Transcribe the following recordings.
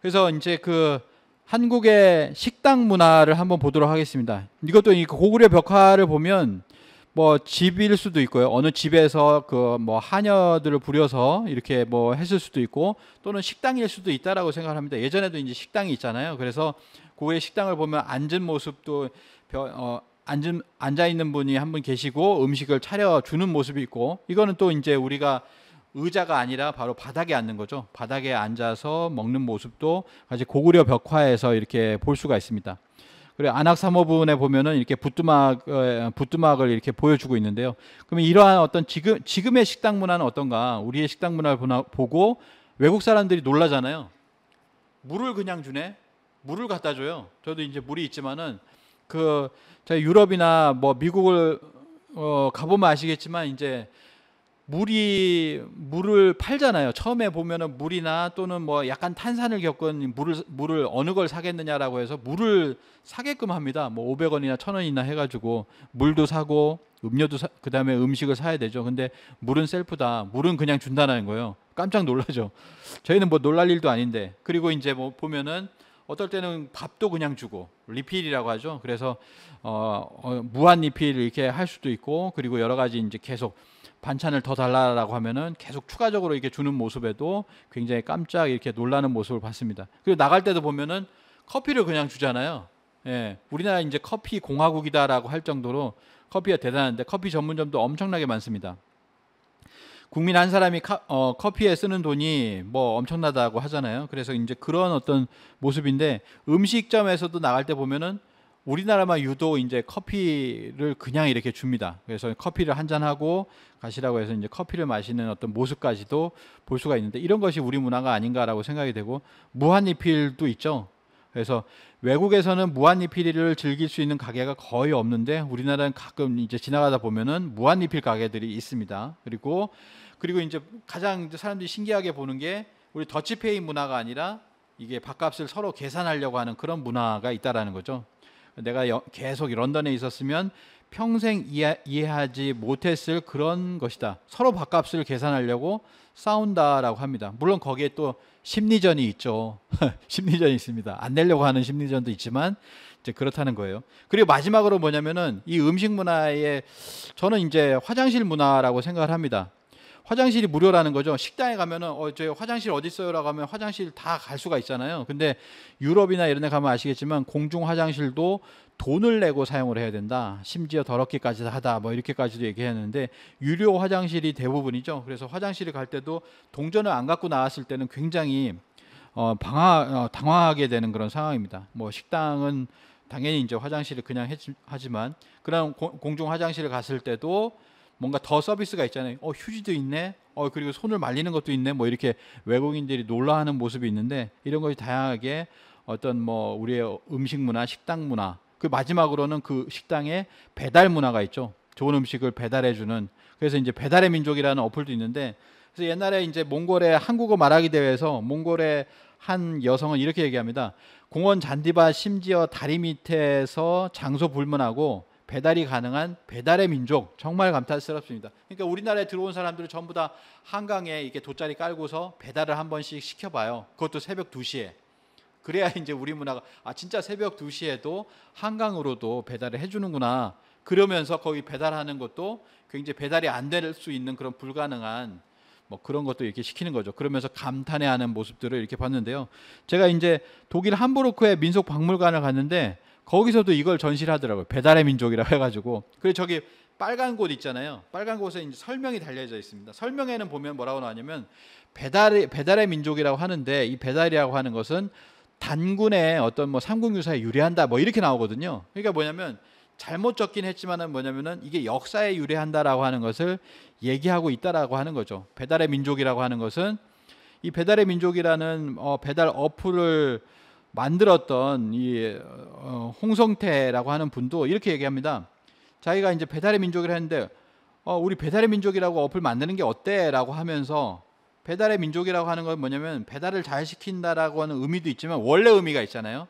그래서 이제 그 한국의 식당 문화를 한번 보도록 하겠습니다. 이것도 이 고구려 벽화를 보면 뭐 집일 수도 있고요. 어느 집에서 그 뭐 하녀들을 부려서 이렇게 뭐 했을 수도 있고 또는 식당일 수도 있다라고 생각합니다. 예전에도 이제 식당이 있잖아요. 그래서 고구려 식당을 보면 앉은 모습도 어, 앉은 앉아 있는 분이 한 분 계시고 음식을 차려 주는 모습이 있고 이거는 또 이제 우리가 의자가 아니라 바로 바닥에 앉는 거죠. 바닥에 앉아서 먹는 모습도 아주 고구려 벽화에서 이렇게 볼 수가 있습니다. 그리고 안악사모분에 보면은 이렇게 부뚜막 어, 부뚜막을 이렇게 보여주고 있는데요. 그러면 이러한 어떤 지금 지금의 식당 문화는 어떤가? 우리의 식당 문화를 보나, 보고 외국 사람들이 놀라잖아요. 물을 그냥 주네. 물을 갖다 줘요. 저도 이제 물이 있지만은 그저 유럽이나 뭐 미국을 어, 가보면 아시겠지만 이제 물이 물을 팔잖아요. 처음에 보면은 물이나 또는 뭐 약간 탄산을 겪은 물을 물을 어느 걸 사겠느냐라고 해서 물을 사게끔 합니다. 뭐 500원이나 1000원이나 해 가지고 물도 사고 음료도 사, 그다음에 음식을 사야 되죠. 근데 물은 셀프다. 물은 그냥 준다는 거예요. 깜짝 놀라죠. 저희는 뭐 놀랄 일도 아닌데. 그리고 이제 뭐 보면은 어떨 때는 밥도 그냥 주고 리필이라고 하죠. 그래서 어, 어 무한 리필 이렇게 할 수도 있고 그리고 여러 가지 이제 계속 반찬을 더 달라라고 하면은 계속 추가적으로 이렇게 주는 모습에도 굉장히 깜짝 이렇게 놀라는 모습을 봤습니다. 그리고 나갈 때도 보면은 커피를 그냥 주잖아요. 예, 우리나라 이제 커피 공화국이다라고 할 정도로 커피가 대단한데 커피 전문점도 엄청나게 많습니다. 국민 한 사람이 카, 어, 커피에 쓰는 돈이 뭐 엄청나다고 하잖아요. 그래서 이제 그런 어떤 모습인데 음식점에서도 나갈 때 보면은 우리나라만 유독 이제 커피를 그냥 이렇게 줍니다. 그래서 커피를 한 잔 하고 가시라고 해서 이제 커피를 마시는 어떤 모습까지도 볼 수가 있는데 이런 것이 우리 문화가 아닌가라고 생각이 되고 무한리필도 있죠. 그래서 외국에서는 무한리필을 즐길 수 있는 가게가 거의 없는데 우리나라는 가끔 이제 지나가다 보면은 무한리필 가게들이 있습니다. 그리고 그리고 이제 가장 사람들이 신기하게 보는 게 우리 더치페이 문화가 아니라 이게 밥값을 서로 계산하려고 하는 그런 문화가 있다라는 거죠. 내가 계속 런던에 있었으면 평생 이해, 하지 못했을 그런 것이다. 서로 밥값을 계산하려고 싸운다라고 합니다. 물론 거기에 또 심리전이 있죠. 심리전이 있습니다. 안 내려고 하는 심리전도 있지만 이제 그렇다는 거예요. 그리고 마지막으로 뭐냐면은 이 음식 문화에 저는 이제 화장실 문화라고 생각을 합니다. 화장실이 무료라는 거죠. 식당에 가면은 어, 저 화장실 어디 있어요라고 하면 화장실 다 갈 수가 있잖아요. 근데 유럽이나 이런 데 가면 아시겠지만 공중 화장실도 돈을 내고 사용을 해야 된다. 심지어 더럽기까지 하다. 뭐 이렇게까지도 얘기했는데 유료 화장실이 대부분이죠. 그래서 화장실을 갈 때도 동전을 안 갖고 나왔을 때는 굉장히 어, 방화, 어, 당황하게 되는 그런 상황입니다. 뭐 식당은 당연히 이제 화장실을 그냥 했지, 하지만 그런 공중 화장실을 갔을 때도 뭔가 더 서비스가 있잖아요. 어 휴지도 있네. 어 그리고 손을 말리는 것도 있네. 뭐 이렇게 외국인들이 놀라하는 모습이 있는데 이런 것이 다양하게 어떤 뭐 우리의 음식 문화, 식당 문화. 그 마지막으로는 그 식당에 배달 문화가 있죠. 좋은 음식을 배달해 주는. 그래서 이제 배달의 민족이라는 어플도 있는데 그래서 옛날에 이제 몽골의 한국어 말하기 대회에서 몽골의 한 여성은 이렇게 얘기합니다. 공원 잔디밭 심지어 다리 밑에서 장소 불문하고 배달이 가능한 배달의 민족 정말 감탄스럽습니다. 그러니까 우리나라에 들어온 사람들은 전부 다 한강에 이렇게 돗자리 깔고서 배달을 한 번씩 시켜봐요. 그것도 새벽 2시에. 그래야 이제 우리 문화가 아 진짜 새벽 2시에도 한강으로도 배달을 해주는구나. 그러면서 거기 배달하는 것도 굉장히 배달이 안 될 수 있는 그런 불가능한 뭐 그런 것도 이렇게 시키는 거죠. 그러면서 감탄해하는 모습들을 이렇게 봤는데요. 제가 이제 독일 함부르크의 민속 박물관을 갔는데 거기서도 이걸 전시를 하더라고요. 배달의 민족이라고 해가지고. 그리고 저기 빨간 곳 있잖아요. 빨간 곳에 이제 설명이 달려져 있습니다. 설명에는 보면 뭐라고 나오냐면 배달의, 배달의 민족이라고 하는데 이 배달이라고 하는 것은 단군의 어떤 뭐 삼국 유사에 유래한다 뭐 이렇게 나오거든요. 그러니까 뭐냐면 잘못 적긴 했지만은 뭐냐면은 이게 역사에 유래한다라고 하는 것을 얘기하고 있다라고 하는 거죠. 배달의 민족이라고 하는 것은 이 배달의 민족이라는 어 배달 어플을 만들었던 이 어, 홍성태라고 하는 분도 이렇게 얘기합니다. 자기가 이제 배달의 민족이라 했는데 어, 우리 배달의 민족이라고 어플 만드는 게 어때라고 하면서 배달의 민족이라고 하는 건 뭐냐면 배달을 잘 시킨다라고 하는 의미도 있지만 원래 의미가 있잖아요.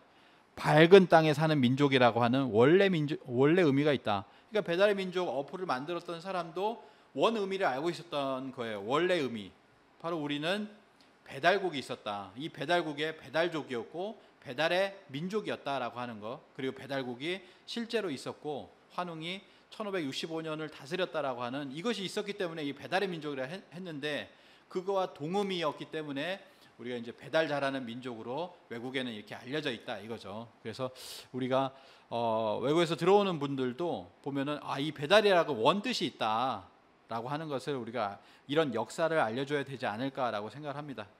밝은 땅에 사는 민족이라고 하는 원래 민족 원래 의미가 있다. 그러니까 배달의 민족 어플을 만들었던 사람도 원 의미를 알고 있었던 거예요. 원래 의미. 바로 우리는 배달국이 있었다. 이 배달국의 배달족이었고 배달의 민족이었다라고 하는 것. 그리고 배달국이 실제로 있었고 환웅이 1565년을 다스렸다라고 하는 이것이 있었기 때문에 이 배달의 민족이라 했는데 그거와 동음이었기 때문에 우리가 이제 배달 잘하는 민족으로 외국에는 이렇게 알려져 있다 이거죠. 그래서 우리가 어 외국에서 들어오는 분들도 보면은 아 이 배달이라고 원 뜻이 있다라고 하는 것을 우리가 이런 역사를 알려줘야 되지 않을까라고 생각합니다.